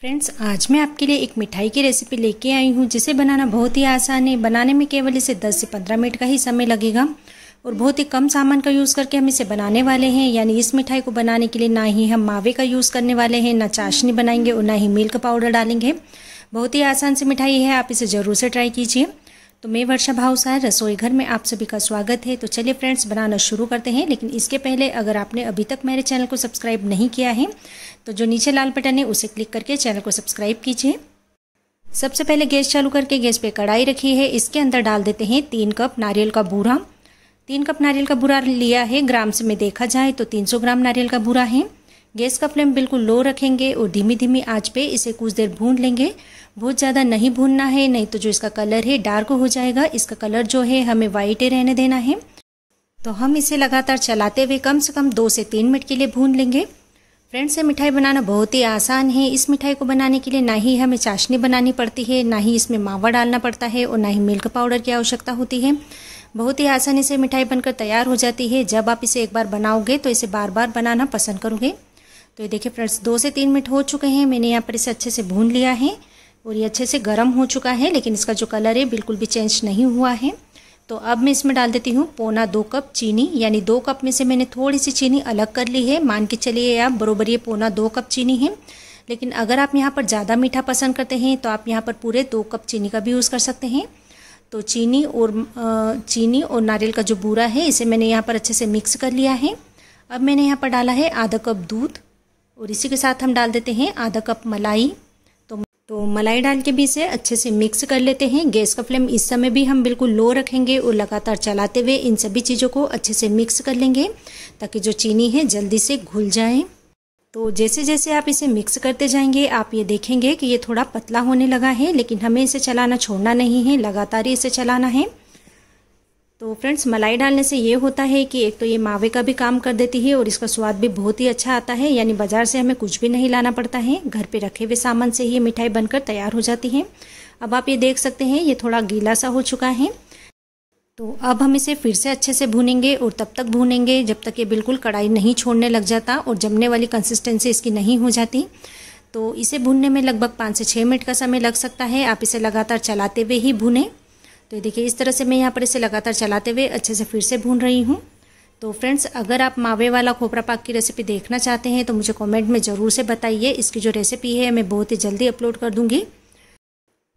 friends आज मैं आपके लिए एक मिठाई की रेसिपी लेके आई हूँ जिसे बनाना बहुत ही आसान है बनाने में केवल इसे 10 से 15 मिनट का ही समय लगेगा और बहुत ही कम सामान का यूज़ करके हम इसे बनाने वाले हैं यानी इस मिठाई को बनाने के लिए ना ही हम मावे का यूज़ करने वाले हैं ना चाशनी बनाएंगे और ना ही मिल्क पाउडर डालेंगे बहुत ही आसान सी मिठाई है आप इसे ज़रूर से ट्राई कीजिए तो मैं वर्षा भावसार रसोई घर में आप सभी का स्वागत है तो चलिए फ्रेंड्स बनाना शुरू करते हैं लेकिन इसके पहले अगर आपने अभी तक मेरे चैनल को सब्सक्राइब नहीं किया है तो जो नीचे लाल बटन है उसे क्लिक करके चैनल को सब्सक्राइब कीजिए सबसे पहले गैस चालू करके गैस पे कढ़ाई रखी है इसके अंदर डाल देते हैं तीन कप नारियल का बूरा तीन कप नारियल का बूरा लिया है ग्राम से में देखा जाए तो तीन ग्राम नारियल का बूरा है गैस का फ्लेम बिल्कुल लो रखेंगे और धीमी धीमी आंच पे इसे कुछ देर भून लेंगे बहुत ज़्यादा नहीं भूनना है नहीं तो जो इसका कलर है डार्क हो जाएगा इसका कलर जो है हमें वाइट ही रहने देना है तो हम इसे लगातार चलाते हुए कम से कम दो से तीन मिनट के लिए भून लेंगे फ्रेंड्स से मिठाई बनाना बहुत ही आसान है इस मिठाई को बनाने के लिए ना ही हमें चाशनी बनानी पड़ती है ना ही इसमें मावा डालना पड़ता है और ना ही मिल्क पाउडर की आवश्यकता होती है बहुत ही आसानी से मिठाई बनकर तैयार हो जाती है जब आप इसे एक बार बनाओगे तो इसे बार बार बनाना पसंद करोगे तो ये देखिए फ्रेंड्स दो से तीन मिनट हो चुके हैं मैंने यहाँ पर इसे अच्छे से भून लिया है और ये अच्छे से गर्म हो चुका है लेकिन इसका जो कलर है बिल्कुल भी चेंज नहीं हुआ है तो अब मैं इसमें डाल देती हूँ पौना दो कप चीनी यानी दो कप में से मैंने थोड़ी सी चीनी अलग कर ली है मान के चलिए आप बरोबर ये पौना दो कप चीनी है लेकिन अगर आप यहाँ पर ज़्यादा मीठा पसंद करते हैं तो आप यहाँ पर पूरे दो कप चीनी का भी यूज़ कर सकते हैं तो चीनी और चीनी और नारियल का जो बूरा है इसे मैंने यहाँ पर अच्छे से मिक्स कर लिया है अब मैंने यहाँ पर डाला है आधा कप दूध और इसी के साथ हम डाल देते हैं आधा कप मलाई तो तो मलाई डाल के भी इसे अच्छे से मिक्स कर लेते हैं गैस का फ्लेम इस समय भी हम बिल्कुल लो रखेंगे और लगातार चलाते हुए इन सभी चीज़ों को अच्छे से मिक्स कर लेंगे ताकि जो चीनी है जल्दी से घुल जाए तो जैसे जैसे आप इसे मिक्स करते जाएंगे आप ये देखेंगे कि ये थोड़ा पतला होने लगा है लेकिन हमें इसे चलाना छोड़ना नहीं है लगातार ही इसे चलाना है तो फ्रेंड्स मलाई डालने से ये होता है कि एक तो ये मावे का भी काम कर देती है और इसका स्वाद भी बहुत ही अच्छा आता है यानी बाज़ार से हमें कुछ भी नहीं लाना पड़ता है घर पे रखे हुए सामान से ही मिठाई बनकर तैयार हो जाती है अब आप ये देख सकते हैं ये थोड़ा गीला सा हो चुका है तो अब हम इसे फिर से अच्छे से भूनेंगे और तब तक भूनेंगे जब तक ये बिल्कुल कढ़ाई नहीं छोड़ने लग जाता और जमने वाली कंसिस्टेंसी इसकी नहीं हो जाती तो इसे भूनने में लगभग पाँच से छः मिनट का समय लग सकता है आप इसे लगातार चलाते हुए ही भूनें तो ये देखिए इस तरह से मैं यहाँ पर इसे लगातार चलाते हुए अच्छे से फिर से भून रही हूँ तो फ्रेंड्स अगर आप मावे वाला खोपरा पाक की रेसिपी देखना चाहते हैं तो मुझे कमेंट में ज़रूर से बताइए इसकी जो रेसिपी है मैं बहुत ही जल्दी अपलोड कर दूँगी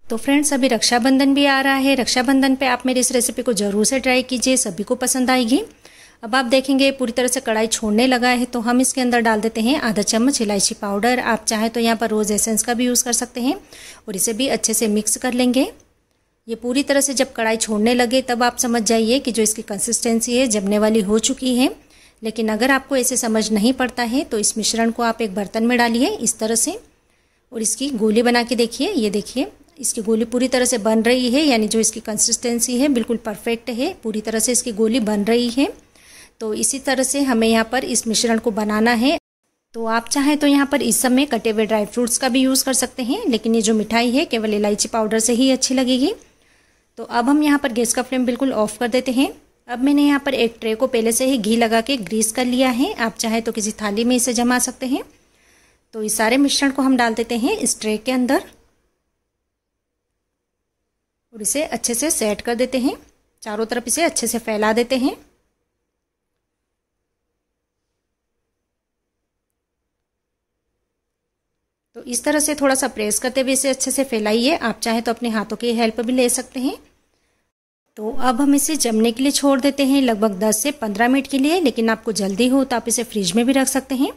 तो फ्रेंड्स अभी रक्षाबंधन भी आ रहा है रक्षाबंधन पे आप मेरी इस रेसिपी को ज़रूर से ट्राई कीजिए सभी को पसंद आएगी अब आप देखेंगे पूरी तरह से कढ़ाई छोड़ने लगा है तो हम इसके अंदर डाल देते हैं आधा चम्मच इलायची पाउडर आप चाहें तो यहाँ पर रोज़ एसेंस का भी यूज़ कर सकते हैं और इसे भी अच्छे से मिक्स कर लेंगे ये पूरी तरह से जब कढ़ाई छोड़ने लगे तब आप समझ जाइए कि जो इसकी कंसिस्टेंसी है जमने वाली हो चुकी है लेकिन अगर आपको ऐसे समझ नहीं पड़ता है तो इस मिश्रण को आप एक बर्तन में डालिए इस तरह से और इसकी गोली बना के देखिए ये देखिए इसकी गोली पूरी तरह से बन रही है यानी जो इसकी कंसिस्टेंसी है बिल्कुल परफेक्ट है पूरी तरह से इसकी गोली बन रही है तो इसी तरह से हमें यहाँ पर इस मिश्रण को बनाना है तो आप चाहें तो यहाँ पर इस समय कटे हुए ड्राई फ्रूट्स का भी यूज़ कर सकते हैं लेकिन ये जो मिठाई है केवल इलायची पाउडर से ही अच्छी लगेगी तो अब हम यहाँ पर गैस का फ्लेम बिल्कुल ऑफ कर देते हैं अब मैंने यहाँ पर एक ट्रे को पहले से ही घी लगा के ग्रीस कर लिया है आप चाहे तो किसी थाली में इसे जमा सकते हैं तो इस सारे मिश्रण को हम डाल देते हैं इस ट्रे के अंदर और इसे अच्छे से सेट कर देते हैं चारों तरफ इसे अच्छे से फैला देते हैं तो इस तरह से थोड़ा सा प्रेस करते हुए इसे अच्छे से फैलाइए आप चाहे तो अपने हाथों की हेल्प भी ले सकते हैं तो अब हम इसे जमने के लिए छोड़ देते हैं लगभग 10 से 15 मिनट के लिए लेकिन आपको जल्दी हो तो आप इसे फ्रिज में भी रख सकते हैं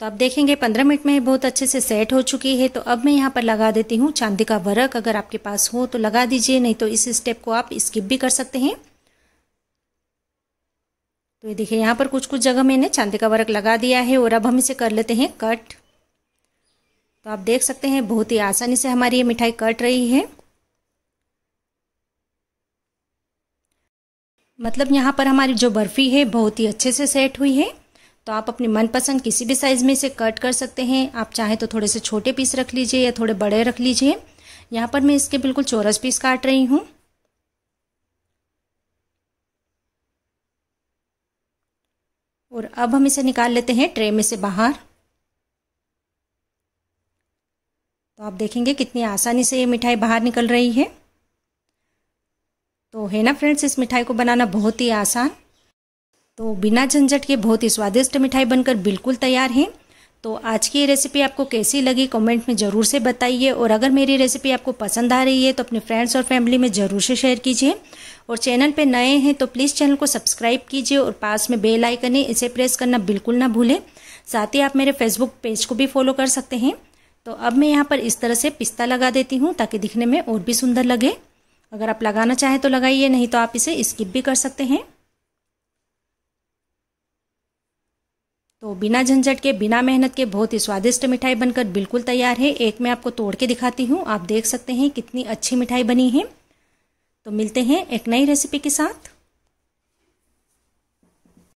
तो आप देखेंगे 15 मिनट में बहुत अच्छे से सेट हो चुकी है तो अब मैं यहाँ पर लगा देती हूँ चांदी का वर्क अगर आपके पास हो तो लगा दीजिए नहीं तो इस स्टेप को आप स्किप भी कर सकते हैं तो ये देखिए यहाँ पर कुछ कुछ जगह मैंने चांदी का वर्क लगा दिया है और अब हम इसे कर लेते हैं कट तो आप देख सकते हैं बहुत ही आसानी से हमारी ये मिठाई कट रही है मतलब यहाँ पर हमारी जो बर्फ़ी है बहुत ही अच्छे से सेट हुई है तो आप अपनी मनपसंद किसी भी साइज़ में इसे कट कर सकते हैं आप चाहे तो थोड़े से छोटे पीस रख लीजिए या थोड़े बड़े रख लीजिए यहाँ पर मैं इसके बिल्कुल चौरस पीस काट रही हूँ और अब हम इसे निकाल लेते हैं ट्रे में से बाहर तो आप देखेंगे कितनी आसानी से ये मिठाई बाहर निकल रही है तो है ना फ्रेंड्स इस मिठाई को बनाना बहुत ही आसान तो बिना झंझट के बहुत ही स्वादिष्ट मिठाई बनकर बिल्कुल तैयार है तो आज की रेसिपी आपको कैसी लगी कमेंट में ज़रूर से बताइए और अगर मेरी रेसिपी आपको पसंद आ रही है तो अपने फ्रेंड्स और फैमिली में ज़रूर से शेयर कीजिए और चैनल पे नए हैं तो प्लीज़ चैनल को सब्सक्राइब कीजिए और पास में बेल आइकन है इसे प्रेस करना बिल्कुल ना भूलें साथ ही आप मेरे फेसबुक पेज को भी फॉलो कर सकते हैं तो अब मैं यहाँ पर इस तरह से पिस्ता लगा देती हूँ ताकि दिखने में और भी सुंदर लगे अगर आप लगाना चाहें तो लगाइए नहीं तो आप इसे स्किप भी कर सकते हैं तो बिना झंझट के बिना मेहनत के बहुत ही स्वादिष्ट मिठाई बनकर बिल्कुल तैयार है एक मैं आपको तोड़ के दिखाती हूँ आप देख सकते हैं कितनी अच्छी मिठाई बनी है तो मिलते हैं एक नई रेसिपी के साथ